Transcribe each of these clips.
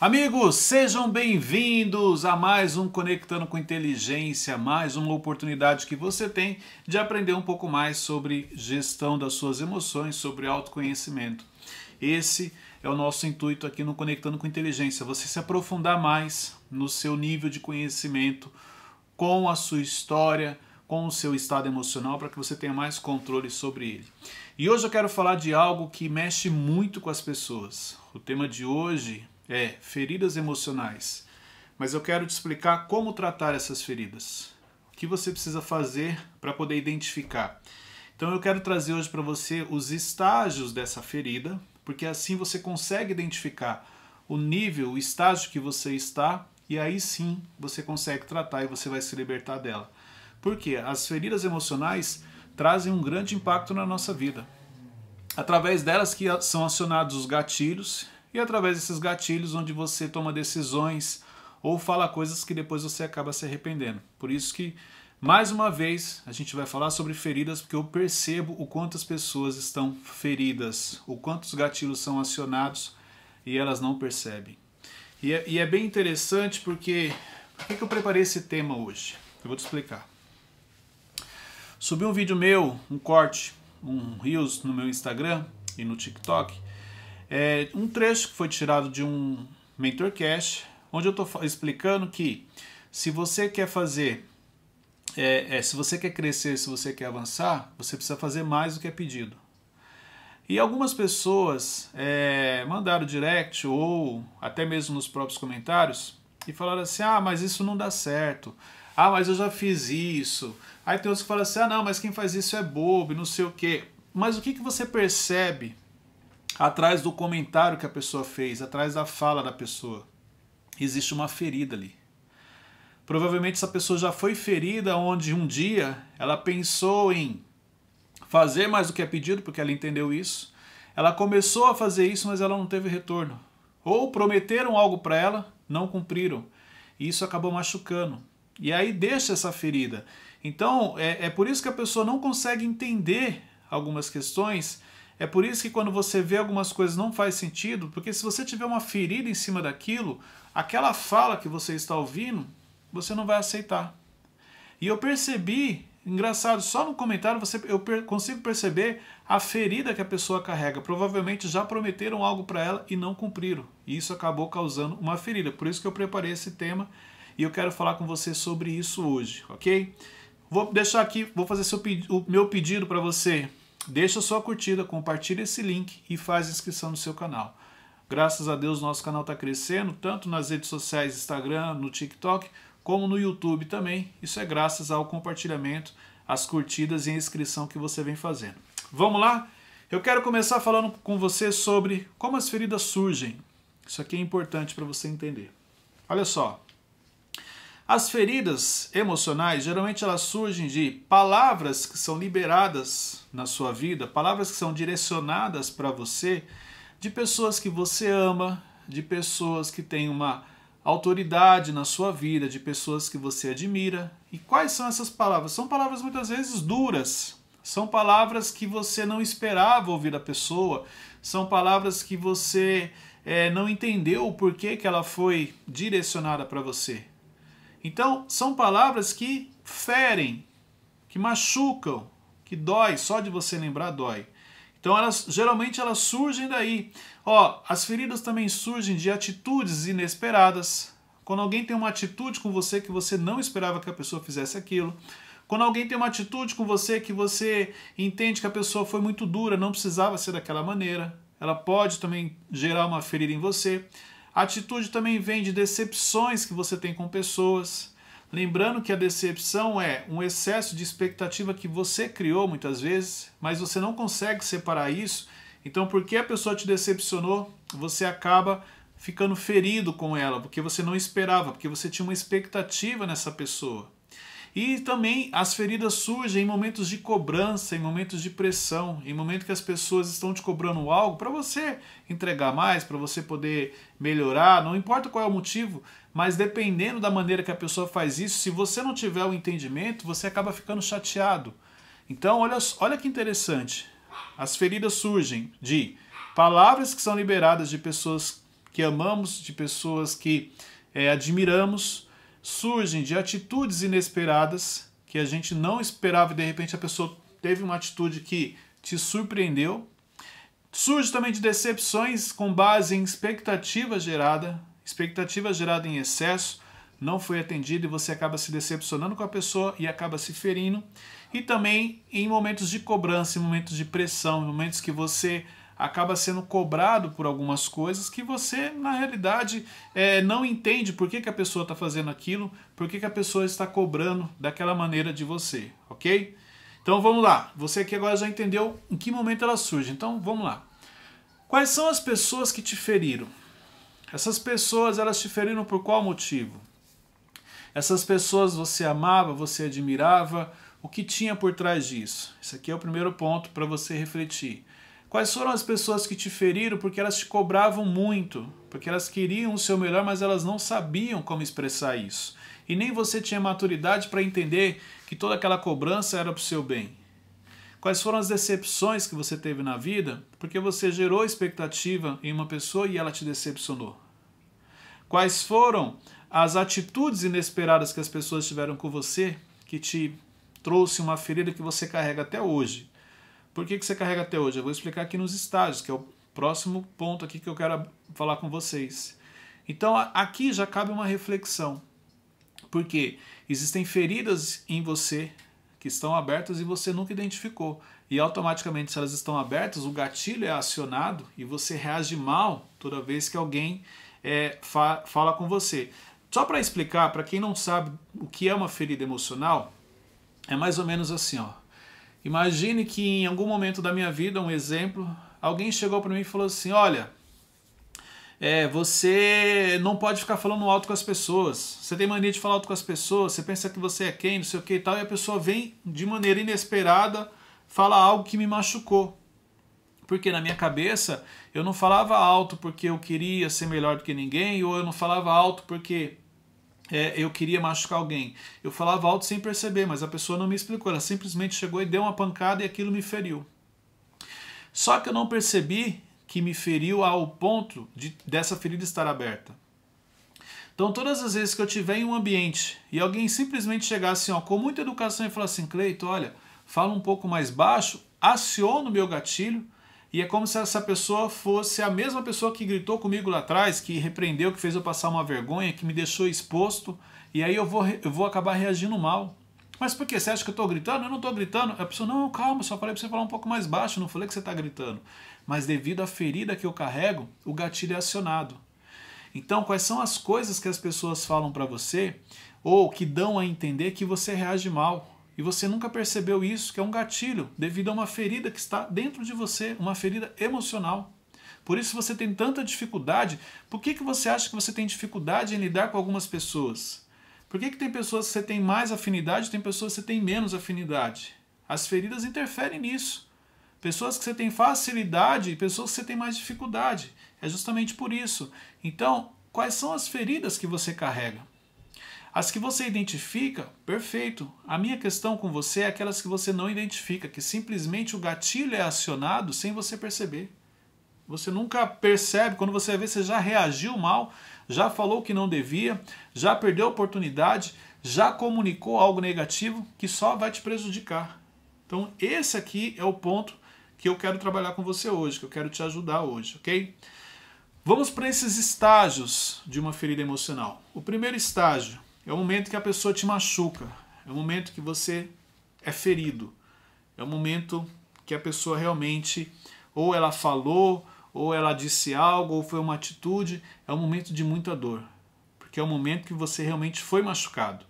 Amigos, sejam bem-vindos a mais um Conectando com Inteligência, mais uma oportunidade que você tem de aprender um pouco mais sobre gestão das suas emoções, sobre autoconhecimento. Esse é o nosso intuito aqui no Conectando com Inteligência, você se aprofundar mais no seu nível de conhecimento, com a sua história, com o seu estado emocional, para que você tenha mais controle sobre ele. E hoje eu quero falar de algo que mexe muito com as pessoas. O tema de hoje é, feridas emocionais. Mas eu quero te explicar como tratar essas feridas. O que você precisa fazer para poder identificar. Então eu quero trazer hoje para você os estágios dessa ferida, porque assim você consegue identificar o nível, o estágio que você está, e aí sim você consegue tratar e você vai se libertar dela. Porque as feridas emocionais trazem um grande impacto na nossa vida. Através delas que são acionados os gatilhos e através desses gatilhos onde você toma decisões ou fala coisas que depois você acaba se arrependendo. Por isso que mais uma vez a gente vai falar sobre feridas porque eu percebo o quanto as pessoas estão feridas, o quanto os gatilhos são acionados e elas não percebem. E é, e é bem interessante porque por que, que eu preparei esse tema hoje? Eu vou te explicar. Subi um vídeo meu, um corte, um Reels no meu Instagram e no TikTok, é um trecho que foi tirado de um MentorCast, onde eu estou explicando que se você quer fazer, é, é, se você quer crescer, se você quer avançar, você precisa fazer mais do que é pedido. E algumas pessoas é, mandaram direct ou até mesmo nos próprios comentários e falaram assim: ah, mas isso não dá certo. Ah, mas eu já fiz isso. Aí tem outros que falam assim: ah, não, mas quem faz isso é bobo, não sei o quê. Mas o que, que você percebe atrás do comentário que a pessoa fez, atrás da fala da pessoa. Existe uma ferida ali. Provavelmente essa pessoa já foi ferida onde um dia ela pensou em fazer mais do que é pedido, porque ela entendeu isso. Ela começou a fazer isso, mas ela não teve retorno. Ou prometeram algo para ela, não cumpriram. E isso acabou machucando. E aí deixa essa ferida. Então é, é por isso que a pessoa não consegue entender algumas questões é por isso que quando você vê algumas coisas não faz sentido, porque se você tiver uma ferida em cima daquilo, aquela fala que você está ouvindo, você não vai aceitar. E eu percebi, engraçado, só no comentário você, eu per, consigo perceber a ferida que a pessoa carrega. Provavelmente já prometeram algo para ela e não cumpriram. E isso acabou causando uma ferida. Por isso que eu preparei esse tema e eu quero falar com você sobre isso hoje, ok? Vou deixar aqui, vou fazer seu, o meu pedido para você Deixa sua curtida, compartilha esse link e faz inscrição no seu canal. Graças a Deus, nosso canal está crescendo, tanto nas redes sociais, Instagram, no TikTok, como no YouTube também. Isso é graças ao compartilhamento, às curtidas e à inscrição que você vem fazendo. Vamos lá? Eu quero começar falando com você sobre como as feridas surgem. Isso aqui é importante para você entender. Olha só, as feridas emocionais geralmente elas surgem de palavras que são liberadas na sua vida, palavras que são direcionadas para você de pessoas que você ama, de pessoas que têm uma autoridade na sua vida, de pessoas que você admira. E quais são essas palavras? São palavras muitas vezes duras. São palavras que você não esperava ouvir da pessoa, são palavras que você é, não entendeu o porquê que ela foi direcionada para você. Então, são palavras que ferem, que machucam, que dói, só de você lembrar dói. Então elas geralmente elas surgem daí. Ó, as feridas também surgem de atitudes inesperadas. Quando alguém tem uma atitude com você que você não esperava que a pessoa fizesse aquilo. Quando alguém tem uma atitude com você que você entende que a pessoa foi muito dura, não precisava ser daquela maneira. Ela pode também gerar uma ferida em você. A atitude também vem de decepções que você tem com pessoas. Lembrando que a decepção é um excesso de expectativa que você criou muitas vezes, mas você não consegue separar isso. Então, porque a pessoa te decepcionou, você acaba ficando ferido com ela, porque você não esperava, porque você tinha uma expectativa nessa pessoa. E também as feridas surgem em momentos de cobrança, em momentos de pressão, em momento que as pessoas estão te cobrando algo para você entregar mais, para você poder melhorar, não importa qual é o motivo, mas dependendo da maneira que a pessoa faz isso, se você não tiver o um entendimento, você acaba ficando chateado. Então, olha, olha que interessante. As feridas surgem de palavras que são liberadas de pessoas que amamos, de pessoas que é, admiramos, surgem de atitudes inesperadas que a gente não esperava e de repente a pessoa teve uma atitude que te surpreendeu. Surge também de decepções com base em expectativa gerada, expectativa gerada em excesso, não foi atendida e você acaba se decepcionando com a pessoa e acaba se ferindo. E também em momentos de cobrança, em momentos de pressão, em momentos que você acaba sendo cobrado por algumas coisas que você, na realidade, é, não entende por que, que a pessoa está fazendo aquilo, por que, que a pessoa está cobrando daquela maneira de você, ok? Então vamos lá, você aqui agora já entendeu em que momento ela surge, então vamos lá. Quais são as pessoas que te feriram? Essas pessoas, elas te feriram por qual motivo? Essas pessoas você amava, você admirava, o que tinha por trás disso? Esse aqui é o primeiro ponto para você refletir. Quais foram as pessoas que te feriram porque elas te cobravam muito, porque elas queriam o seu melhor, mas elas não sabiam como expressar isso. E nem você tinha maturidade para entender que toda aquela cobrança era para o seu bem. Quais foram as decepções que você teve na vida porque você gerou expectativa em uma pessoa e ela te decepcionou? Quais foram as atitudes inesperadas que as pessoas tiveram com você que te trouxe uma ferida que você carrega até hoje? Por que, que você carrega até hoje? Eu vou explicar aqui nos estágios, que é o próximo ponto aqui que eu quero falar com vocês. Então aqui já cabe uma reflexão, porque existem feridas em você que estão abertas e você nunca identificou. E automaticamente, se elas estão abertas, o gatilho é acionado e você reage mal toda vez que alguém é, fa fala com você. Só para explicar, para quem não sabe o que é uma ferida emocional, é mais ou menos assim, ó. Imagine que em algum momento da minha vida, um exemplo, alguém chegou para mim e falou assim: Olha, é, você não pode ficar falando alto com as pessoas, você tem mania de falar alto com as pessoas, você pensa que você é quem, não sei o que e tal, e a pessoa vem de maneira inesperada fala algo que me machucou. Porque na minha cabeça eu não falava alto porque eu queria ser melhor do que ninguém, ou eu não falava alto porque é, eu queria machucar alguém. Eu falava alto sem perceber, mas a pessoa não me explicou. Ela simplesmente chegou e deu uma pancada e aquilo me feriu. Só que eu não percebi que me feriu ao ponto de, dessa ferida estar aberta. Então, todas as vezes que eu tiver em um ambiente e alguém simplesmente chegar assim, ó, com muita educação e falar assim, Cleito, olha, fala um pouco mais baixo, aciono o meu gatilho, e é como se essa pessoa fosse a mesma pessoa que gritou comigo lá atrás, que repreendeu, que fez eu passar uma vergonha, que me deixou exposto, e aí eu vou, eu vou acabar reagindo mal. Mas por que? Você acha que eu estou gritando? Eu não estou gritando. A pessoa, não, calma, só falei para você falar um pouco mais baixo, não falei que você está gritando. Mas devido à ferida que eu carrego, o gatilho é acionado. Então, quais são as coisas que as pessoas falam para você ou que dão a entender que você reage mal? e você nunca percebeu isso, que é um gatilho devido a uma ferida que está dentro de você, uma ferida emocional. Por isso você tem tanta dificuldade. Por que, que você acha que você tem dificuldade em lidar com algumas pessoas? Por que, que tem pessoas que você tem mais afinidade tem pessoas que você tem menos afinidade? As feridas interferem nisso. Pessoas que você tem facilidade e pessoas que você tem mais dificuldade. É justamente por isso. Então, quais são as feridas que você carrega? As que você identifica, perfeito. A minha questão com você é aquelas que você não identifica, que simplesmente o gatilho é acionado sem você perceber. Você nunca percebe, quando você vê, você já reagiu mal, já falou que não devia, já perdeu a oportunidade, já comunicou algo negativo que só vai te prejudicar. Então, esse aqui é o ponto que eu quero trabalhar com você hoje, que eu quero te ajudar hoje, ok? Vamos para esses estágios de uma ferida emocional. O primeiro estágio é o momento que a pessoa te machuca, é o momento que você é ferido, é o momento que a pessoa realmente ou ela falou, ou ela disse algo, ou foi uma atitude, é um momento de muita dor, porque é o momento que você realmente foi machucado.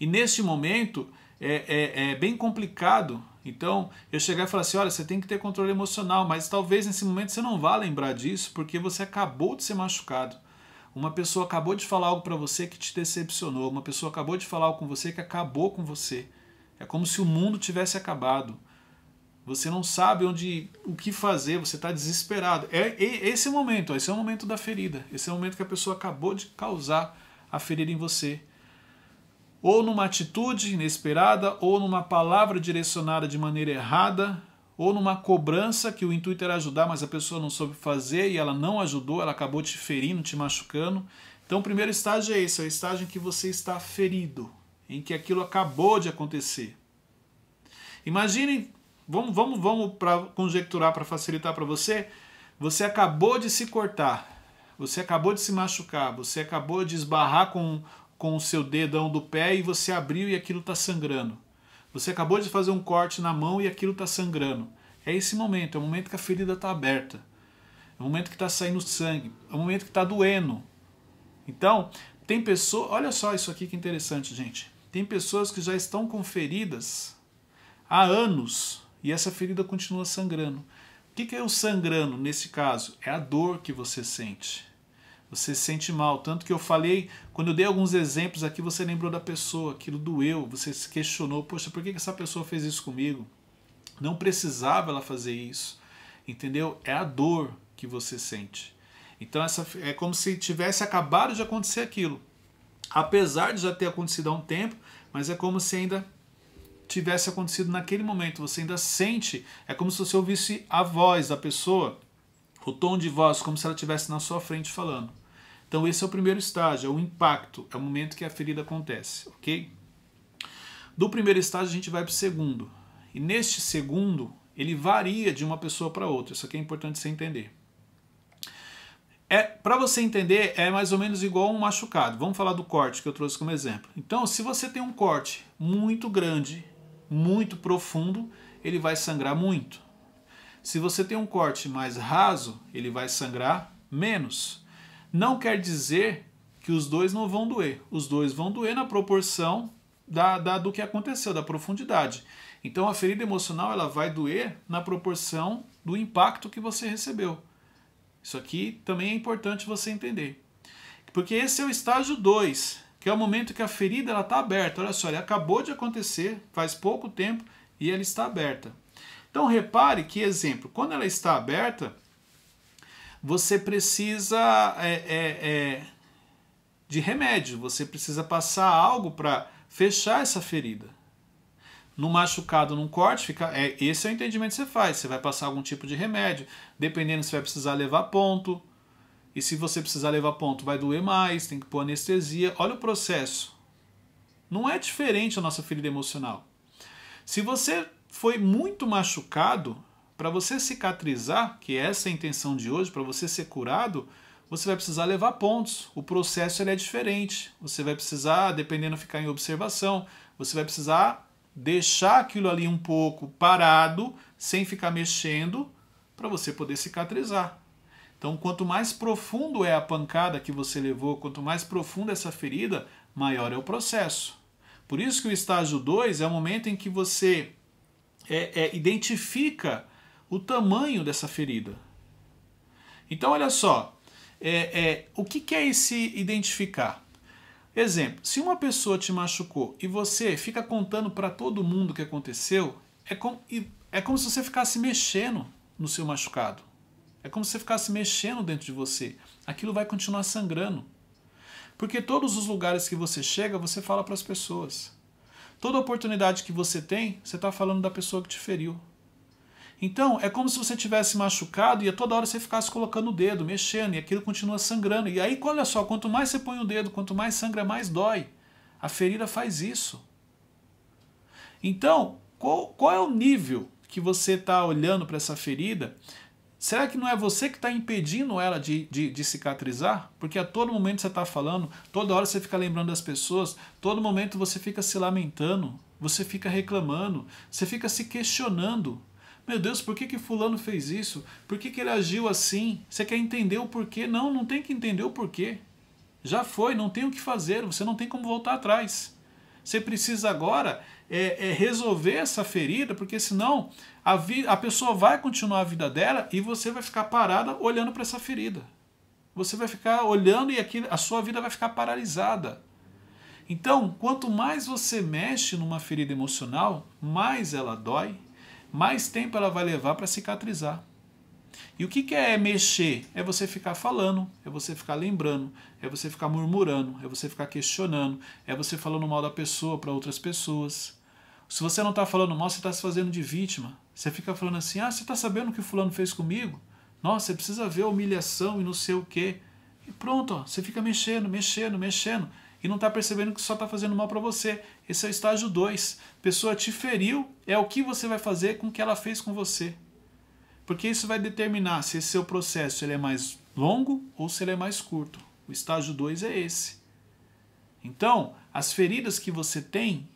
E neste momento é, é, é bem complicado. Então, eu chegar e falar assim: olha, você tem que ter controle emocional, mas talvez nesse momento você não vá lembrar disso, porque você acabou de ser machucado. Uma pessoa acabou de falar algo para você que te decepcionou, uma pessoa acabou de falar algo com você que acabou com você. É como se o mundo tivesse acabado. Você não sabe onde, o que fazer, você está desesperado. É, é, esse é o momento, esse é o momento da ferida. Esse é o momento que a pessoa acabou de causar a ferida em você. Ou numa atitude inesperada, ou numa palavra direcionada de maneira errada, ou numa cobrança que o intuito era ajudar, mas a pessoa não soube fazer e ela não ajudou, ela acabou te ferindo, te machucando. Então, o primeiro estágio é esse: é o estágio em que você está ferido, em que aquilo acabou de acontecer. Imaginem, vamos, vamos, vamos para conjecturar, para facilitar para você. Você acabou de se cortar, você acabou de se machucar, você acabou de esbarrar com, com o seu dedão do pé e você abriu e aquilo está sangrando. Você acabou de fazer um corte na mão e aquilo está sangrando. É esse momento, é o momento que a ferida está aberta. É o momento que está saindo sangue. É o momento que está doendo. Então, tem pessoas. Olha só isso aqui que interessante, gente. Tem pessoas que já estão com feridas há anos e essa ferida continua sangrando. O que, que é o sangrando nesse caso? É a dor que você sente. Você se sente mal. Tanto que eu falei, quando eu dei alguns exemplos aqui, você lembrou da pessoa, aquilo doeu, você se questionou: poxa, por que essa pessoa fez isso comigo? Não precisava ela fazer isso. Entendeu? É a dor que você sente. Então essa, é como se tivesse acabado de acontecer aquilo. Apesar de já ter acontecido há um tempo, mas é como se ainda tivesse acontecido naquele momento. Você ainda sente, é como se você ouvisse a voz da pessoa, o tom de voz, como se ela estivesse na sua frente falando. Então esse é o primeiro estágio, é o impacto, é o momento que a ferida acontece, ok? Do primeiro estágio a gente vai para o segundo. E neste segundo, ele varia de uma pessoa para outra. Isso aqui é importante você entender. É, para você entender, é mais ou menos igual um machucado. Vamos falar do corte que eu trouxe como exemplo. Então, se você tem um corte muito grande, muito profundo, ele vai sangrar muito. Se você tem um corte mais raso, ele vai sangrar menos. Não quer dizer que os dois não vão doer. Os dois vão doer na proporção da, da, do que aconteceu, da profundidade. Então a ferida emocional ela vai doer na proporção do impacto que você recebeu. Isso aqui também é importante você entender. Porque esse é o estágio 2, que é o momento que a ferida está aberta. Olha só, ela acabou de acontecer, faz pouco tempo, e ela está aberta. Então repare que, exemplo, quando ela está aberta, você precisa é, é, é, de remédio, você precisa passar algo para fechar essa ferida. No machucado, num corte, fica, é, esse é o entendimento que você faz. Você vai passar algum tipo de remédio, dependendo se vai precisar levar ponto. E se você precisar levar ponto, vai doer mais, tem que pôr anestesia. Olha o processo. Não é diferente a nossa ferida emocional. Se você foi muito machucado, para você cicatrizar, que é essa é a intenção de hoje, para você ser curado, você vai precisar levar pontos. O processo é diferente. Você vai precisar, dependendo ficar em observação, você vai precisar deixar aquilo ali um pouco parado, sem ficar mexendo, para você poder cicatrizar. Então, quanto mais profundo é a pancada que você levou, quanto mais profunda é essa ferida, maior é o processo. Por isso que o estágio 2 é o momento em que você é, é, identifica o tamanho dessa ferida. Então, olha só, é, é, o que, que é esse identificar? Exemplo, se uma pessoa te machucou e você fica contando para todo mundo o que aconteceu, é, com, é como se você ficasse mexendo no seu machucado. É como se você ficasse mexendo dentro de você. Aquilo vai continuar sangrando. Porque todos os lugares que você chega, você fala para as pessoas. Toda oportunidade que você tem, você está falando da pessoa que te feriu. Então, é como se você tivesse machucado e a toda hora você ficasse colocando o dedo, mexendo, e aquilo continua sangrando. E aí, olha só, quanto mais você põe o dedo, quanto mais sangra, mais dói. A ferida faz isso. Então, qual, qual é o nível que você está olhando para essa ferida? Será que não é você que está impedindo ela de, de, de, cicatrizar? Porque a todo momento você está falando, toda hora você fica lembrando das pessoas, todo momento você fica se lamentando, você fica reclamando, você fica se questionando meu Deus, por que, que fulano fez isso? Por que, que ele agiu assim? Você quer entender o porquê? Não, não tem que entender o porquê. Já foi, não tem o que fazer, você não tem como voltar atrás. Você precisa agora é, é resolver essa ferida, porque senão a, a pessoa vai continuar a vida dela e você vai ficar parada olhando para essa ferida. Você vai ficar olhando e aqui, a sua vida vai ficar paralisada. Então, quanto mais você mexe numa ferida emocional, mais ela dói, mais tempo ela vai levar para cicatrizar. E o que, que é mexer? É você ficar falando, é você ficar lembrando, é você ficar murmurando, é você ficar questionando, é você falando mal da pessoa para outras pessoas. Se você não está falando mal, você está se fazendo de vítima. Você fica falando assim: ah, você está sabendo o que Fulano fez comigo? Nossa, você precisa ver a humilhação e não sei o quê. E pronto, ó, você fica mexendo, mexendo, mexendo e não está percebendo que só está fazendo mal para você. Esse é o estágio 2. Pessoa te feriu, é o que você vai fazer com o que ela fez com você. Porque isso vai determinar se esse seu processo ele é mais longo ou se ele é mais curto. O estágio 2 é esse. Então, as feridas que você tem,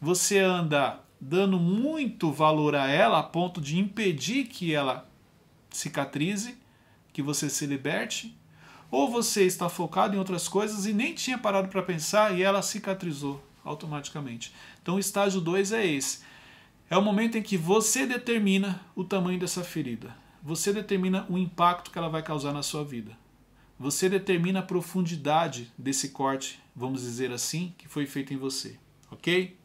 você anda dando muito valor a ela a ponto de impedir que ela cicatrize, que você se liberte, ou você está focado em outras coisas e nem tinha parado para pensar e ela cicatrizou automaticamente. Então, o estágio 2 é esse. É o momento em que você determina o tamanho dessa ferida. Você determina o impacto que ela vai causar na sua vida. Você determina a profundidade desse corte, vamos dizer assim, que foi feito em você, ok?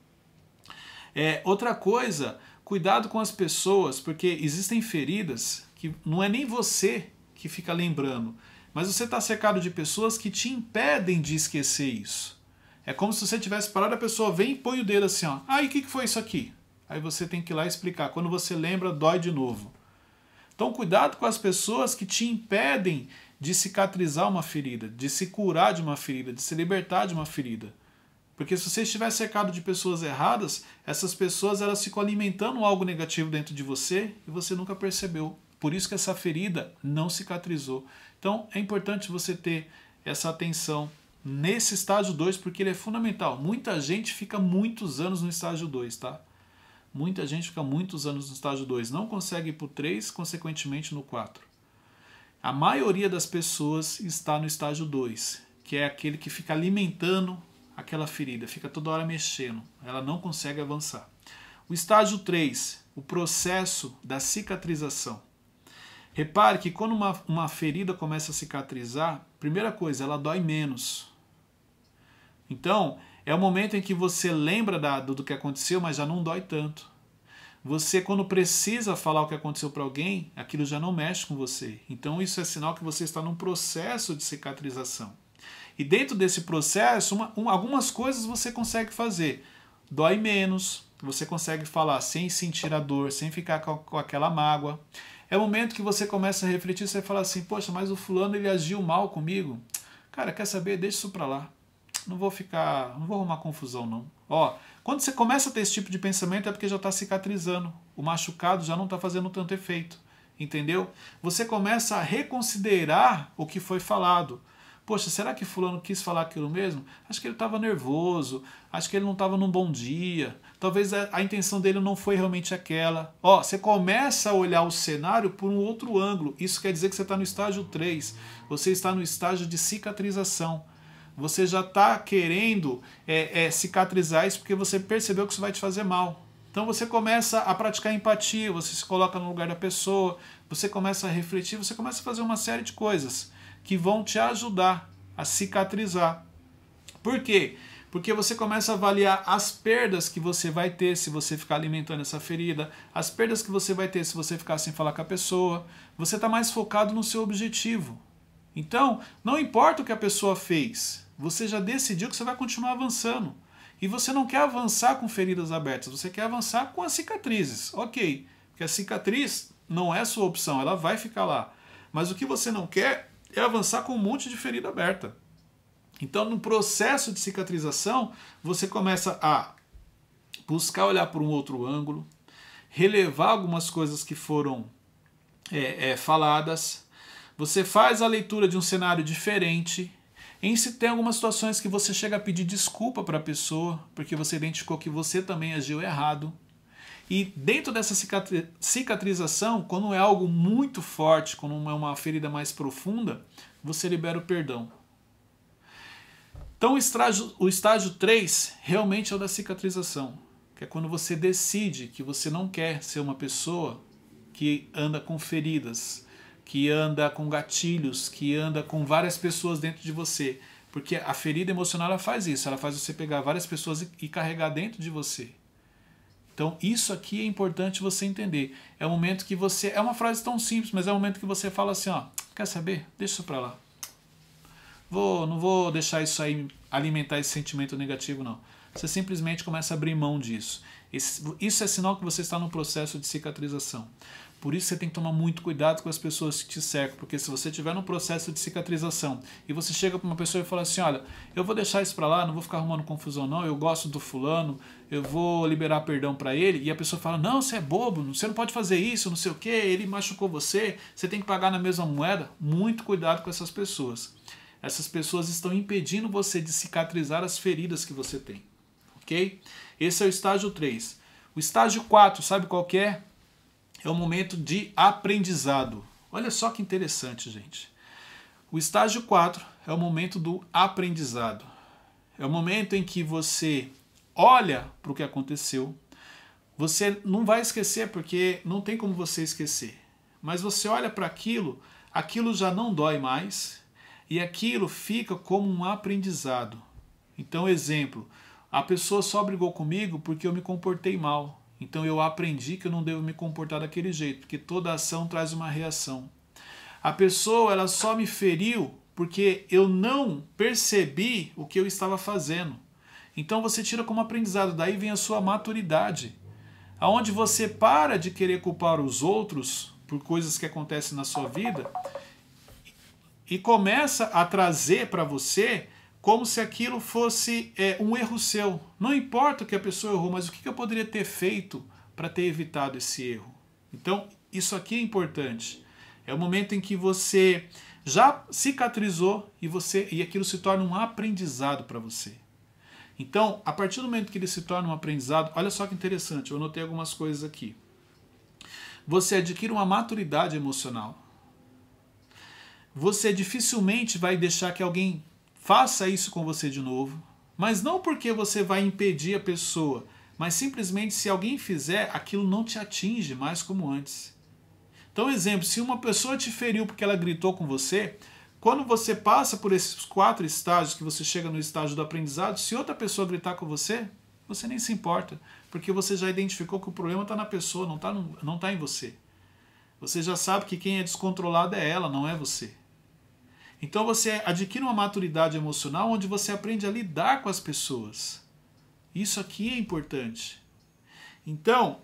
É, outra coisa, cuidado com as pessoas, porque existem feridas que não é nem você que fica lembrando, mas você está cercado de pessoas que te impedem de esquecer isso. É como se você tivesse parado, a pessoa vem e põe o dedo assim, ó. Ah, o que, que foi isso aqui? Aí você tem que ir lá explicar. Quando você lembra, dói de novo. Então, cuidado com as pessoas que te impedem de cicatrizar uma ferida, de se curar de uma ferida, de se libertar de uma ferida. Porque se você estiver cercado de pessoas erradas, essas pessoas elas ficam alimentando algo negativo dentro de você e você nunca percebeu. Por isso que essa ferida não cicatrizou. Então é importante você ter essa atenção nesse estágio 2, porque ele é fundamental. Muita gente fica muitos anos no estágio 2, tá? Muita gente fica muitos anos no estágio 2, não consegue ir para o 3, consequentemente no 4. A maioria das pessoas está no estágio 2, que é aquele que fica alimentando aquela ferida, fica toda hora mexendo, ela não consegue avançar. O estágio 3, o processo da cicatrização. Repare que quando uma, uma ferida começa a cicatrizar, primeira coisa, ela dói menos. Então, é o momento em que você lembra da, do, do que aconteceu, mas já não dói tanto. Você, quando precisa falar o que aconteceu para alguém, aquilo já não mexe com você. Então, isso é sinal que você está num processo de cicatrização. E dentro desse processo, uma, algumas coisas você consegue fazer. Dói menos, você consegue falar sem sentir a dor, sem ficar com, com aquela mágoa. É o momento que você começa a refletir, você fala assim, poxa, mas o fulano ele agiu mal comigo. Cara, quer saber? Deixa isso pra lá. Não vou ficar, não vou arrumar confusão não. Ó, quando você começa a ter esse tipo de pensamento é porque já está cicatrizando. O machucado já não está fazendo tanto efeito, entendeu? Você começa a reconsiderar o que foi falado. Poxa, será que fulano quis falar aquilo mesmo? Acho que ele estava nervoso, acho que ele não estava num bom dia, talvez a, a, intenção dele não foi realmente aquela. Ó, você começa a olhar o cenário por um outro ângulo. Isso quer dizer que você está no estágio 3, você está no estágio de cicatrização. Você já está querendo é, é, cicatrizar isso porque você percebeu que isso vai te fazer mal. Então você começa a praticar empatia, você se coloca no lugar da pessoa, você começa a refletir, você começa a fazer uma série de coisas que vão te ajudar a cicatrizar. Por quê? Porque você começa a avaliar as perdas que você vai ter se você ficar alimentando essa ferida, as perdas que você vai ter se você ficar sem falar com a pessoa. Você está mais focado no seu objetivo. Então, não importa o que a pessoa fez, você já decidiu que você vai continuar avançando. E você não quer avançar com feridas abertas, você quer avançar com as cicatrizes. Ok, porque a cicatriz não é sua opção, ela vai ficar lá. Mas o que você não quer é avançar com um monte de ferida aberta. Então, no processo de cicatrização, você começa a buscar olhar por um outro ângulo, relevar algumas coisas que foram é, é, faladas, você faz a leitura de um cenário diferente. Em se tem algumas situações que você chega a pedir desculpa para a pessoa, porque você identificou que você também agiu errado. E dentro dessa cicatrização, quando é algo muito forte, quando é uma ferida mais profunda, você libera o perdão. Então, o estágio, o estágio 3 realmente é o da cicatrização, que é quando você decide que você não quer ser uma pessoa que anda com feridas, que anda com gatilhos, que anda com várias pessoas dentro de você. Porque a ferida emocional ela faz isso, ela faz você pegar várias pessoas e carregar dentro de você. Então, isso aqui é importante você entender. É o um momento que você. É uma frase tão simples, mas é o um momento que você fala assim: ó, quer saber? Deixa isso pra lá. Vou, não vou deixar isso aí alimentar esse sentimento negativo, não. Você simplesmente começa a abrir mão disso. Esse, isso é sinal que você está no processo de cicatrização. Por isso você tem que tomar muito cuidado com as pessoas que te cercam, porque se você estiver num processo de cicatrização e você chega para uma pessoa e fala assim: olha, eu vou deixar isso para lá, não vou ficar arrumando confusão, não, eu gosto do fulano, eu vou liberar perdão para ele, e a pessoa fala: não, você é bobo, você não pode fazer isso, não sei o que, ele machucou você, você tem que pagar na mesma moeda. Muito cuidado com essas pessoas. Essas pessoas estão impedindo você de cicatrizar as feridas que você tem, ok? Esse é o estágio 3. O estágio 4, sabe qual que é? é o momento de aprendizado. Olha só que interessante, gente. O estágio 4 é o momento do aprendizado. É o momento em que você olha para o que aconteceu. Você não vai esquecer, porque não tem como você esquecer. Mas você olha para aquilo, aquilo já não dói mais e aquilo fica como um aprendizado. Então, exemplo, a pessoa só brigou comigo porque eu me comportei mal. Então eu aprendi que eu não devo me comportar daquele jeito, porque toda ação traz uma reação. A pessoa ela só me feriu porque eu não percebi o que eu estava fazendo. Então você tira como aprendizado, daí vem a sua maturidade. Aonde você para de querer culpar os outros por coisas que acontecem na sua vida e começa a trazer para você como se aquilo fosse é, um erro seu. Não importa o que a pessoa errou, mas o que eu poderia ter feito para ter evitado esse erro. Então, isso aqui é importante. É o momento em que você já cicatrizou e você e aquilo se torna um aprendizado para você. Então, a partir do momento que ele se torna um aprendizado, olha só que interessante, eu anotei algumas coisas aqui. Você adquire uma maturidade emocional. Você dificilmente vai deixar que alguém Faça isso com você de novo, mas não porque você vai impedir a pessoa, mas simplesmente se alguém fizer, aquilo não te atinge mais como antes. Então, exemplo, se uma pessoa te feriu porque ela gritou com você, quando você passa por esses quatro estágios que você chega no estágio do aprendizado, se outra pessoa gritar com você, você nem se importa, porque você já identificou que o problema está na pessoa, não está não tá em você. Você já sabe que quem é descontrolado é ela, não é você. Então você adquire uma maturidade emocional onde você aprende a lidar com as pessoas. Isso aqui é importante. Então,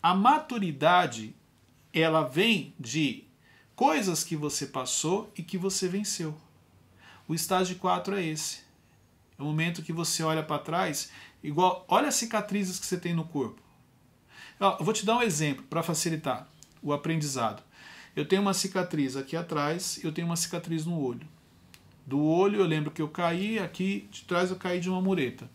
a maturidade ela vem de coisas que você passou e que você venceu. O estágio 4 é esse. É o momento que você olha para trás, igual, olha as cicatrizes que você tem no corpo. Eu vou te dar um exemplo para facilitar o aprendizado. Eu tenho uma cicatriz aqui atrás, eu tenho uma cicatriz no olho. Do olho eu lembro que eu caí, aqui de trás eu caí de uma mureta.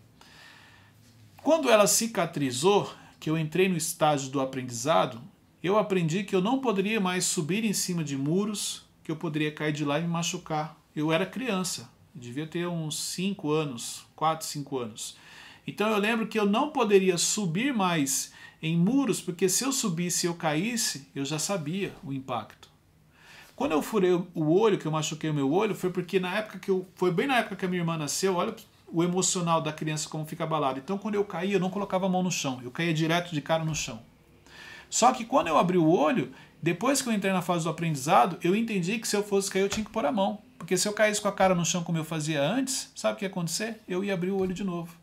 Quando ela cicatrizou, que eu entrei no estágio do aprendizado, eu aprendi que eu não poderia mais subir em cima de muros, que eu poderia cair de lá e me machucar. Eu era criança, devia ter uns 5 anos, 4, 5 anos. Então eu lembro que eu não poderia subir mais em muros, porque se eu subisse e eu caísse, eu já sabia o impacto. Quando eu furei o olho, que eu machuquei o meu olho, foi porque na época que eu. Foi bem na época que a minha irmã nasceu, olha o emocional da criança como fica abalado. Então quando eu caía, eu não colocava a mão no chão, eu caía direto de cara no chão. Só que quando eu abri o olho, depois que eu entrei na fase do aprendizado, eu entendi que se eu fosse cair, eu tinha que pôr a mão. Porque se eu caísse com a cara no chão como eu fazia antes, sabe o que ia acontecer? Eu ia abrir o olho de novo.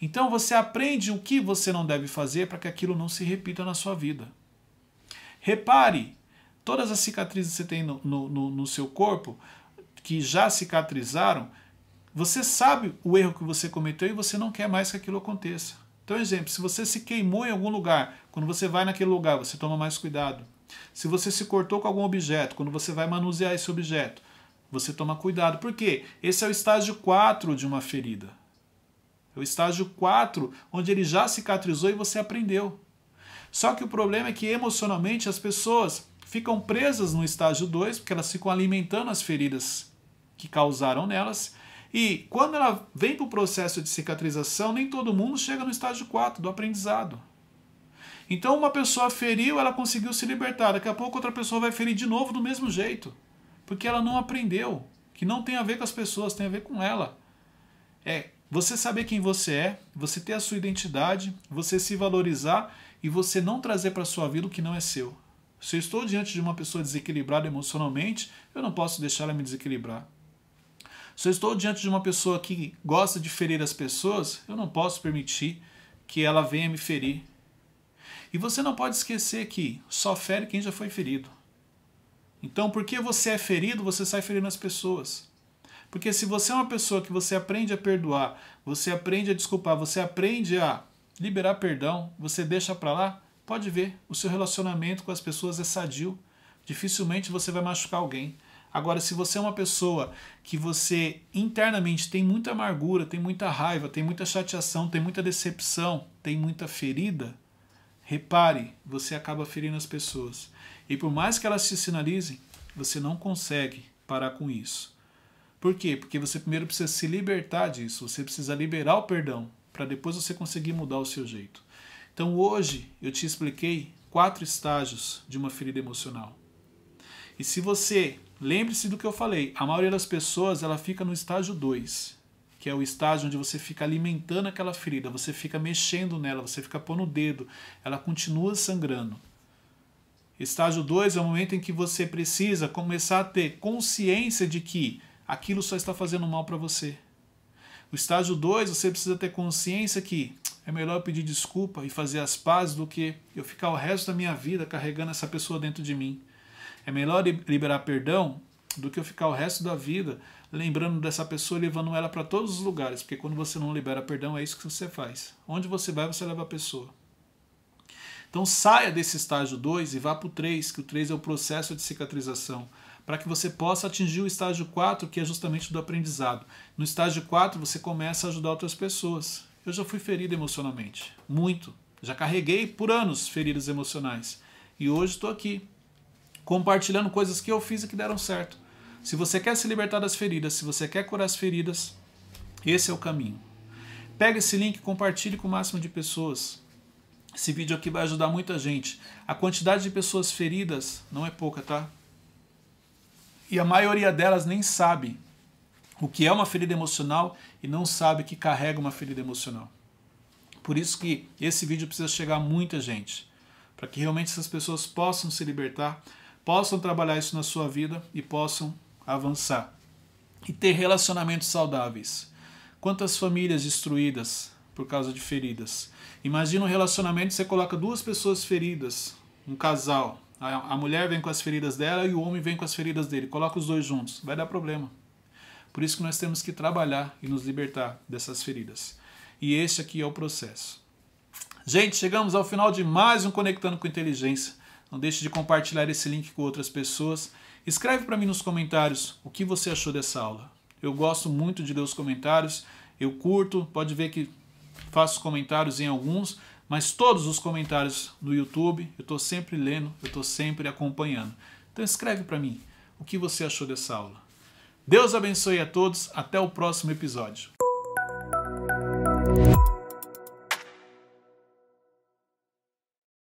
Então você aprende o que você não deve fazer para que aquilo não se repita na sua vida. Repare, todas as cicatrizes que você tem no, no, no seu corpo, que já cicatrizaram, você sabe o erro que você cometeu e você não quer mais que aquilo aconteça. Então, exemplo, se você se queimou em algum lugar, quando você vai naquele lugar, você toma mais cuidado. Se você se cortou com algum objeto, quando você vai manusear esse objeto, você toma cuidado. Por quê? Esse é o estágio 4 de uma ferida. É o estágio 4, onde ele já cicatrizou e você aprendeu. Só que o problema é que emocionalmente as pessoas ficam presas no estágio 2, porque elas ficam alimentando as feridas que causaram nelas. E quando ela vem para o processo de cicatrização, nem todo mundo chega no estágio 4 do aprendizado. Então, uma pessoa feriu, ela conseguiu se libertar. Daqui a pouco, outra pessoa vai ferir de novo do mesmo jeito, porque ela não aprendeu. Que não tem a ver com as pessoas, tem a ver com ela. É você saber quem você é, você ter a sua identidade, você se valorizar e você não trazer para sua vida o que não é seu. Se eu estou diante de uma pessoa desequilibrada emocionalmente, eu não posso deixar ela me desequilibrar. Se eu estou diante de uma pessoa que gosta de ferir as pessoas, eu não posso permitir que ela venha me ferir. E você não pode esquecer que só fere quem já foi ferido. Então, porque você é ferido, você sai ferindo as pessoas. Porque se você é uma pessoa que você aprende a perdoar, você aprende a desculpar, você aprende a liberar perdão, você deixa para lá, pode ver, o seu relacionamento com as pessoas é sadio. Dificilmente você vai machucar alguém. Agora, se você é uma pessoa que você internamente tem muita amargura, tem muita raiva, tem muita chateação, tem muita decepção, tem muita ferida, repare, você acaba ferindo as pessoas. E por mais que elas te sinalizem, você não consegue parar com isso. Por quê? Porque você primeiro precisa se libertar disso, você precisa liberar o perdão, para depois você conseguir mudar o seu jeito. Então hoje eu te expliquei quatro estágios de uma ferida emocional. E se você, lembre-se do que eu falei, a maioria das pessoas ela fica no estágio 2, que é o estágio onde você fica alimentando aquela ferida, você fica mexendo nela, você fica pondo o dedo, ela continua sangrando. Estágio 2 é o momento em que você precisa começar a ter consciência de que aquilo só está fazendo mal para você. O estágio 2, você precisa ter consciência que é melhor eu pedir desculpa e fazer as pazes do que eu ficar o resto da minha vida carregando essa pessoa dentro de mim. É melhor liberar perdão do que eu ficar o resto da vida lembrando dessa pessoa e levando ela para todos os lugares, porque quando você não libera perdão, é isso que você faz. Onde você vai, você leva a pessoa. Então saia desse estágio 2 e vá para o 3, que o 3 é o processo de cicatrização para que você possa atingir o estágio 4, que é justamente do aprendizado. No estágio 4, você começa a ajudar outras pessoas. Eu já fui ferido emocionalmente, muito. Já carreguei por anos feridas emocionais. E hoje estou aqui, compartilhando coisas que eu fiz e que deram certo. Se você quer se libertar das feridas, se você quer curar as feridas, esse é o caminho. Pega esse link, compartilhe com o máximo de pessoas. Esse vídeo aqui vai ajudar muita gente. A quantidade de pessoas feridas não é pouca, tá? e a maioria delas nem sabe o que é uma ferida emocional e não sabe que carrega uma ferida emocional. Por isso que esse vídeo precisa chegar a muita gente, para que realmente essas pessoas possam se libertar, possam trabalhar isso na sua vida e possam avançar e ter relacionamentos saudáveis. Quantas famílias destruídas por causa de feridas? Imagina um relacionamento, você coloca duas pessoas feridas, um casal, a, a mulher vem com as feridas dela e o homem vem com as feridas dele. Coloca os dois juntos, vai dar problema. Por isso que nós temos que trabalhar e nos libertar dessas feridas. E esse aqui é o processo. Gente, chegamos ao final de mais um Conectando com Inteligência. Não deixe de compartilhar esse link com outras pessoas. Escreve para mim nos comentários o que você achou dessa aula. Eu gosto muito de ler os comentários, eu curto, pode ver que faço comentários em alguns, mas todos os comentários no YouTube, eu estou sempre lendo, eu estou sempre acompanhando. Então escreve para mim o que você achou dessa aula. Deus abençoe a todos, até o próximo episódio.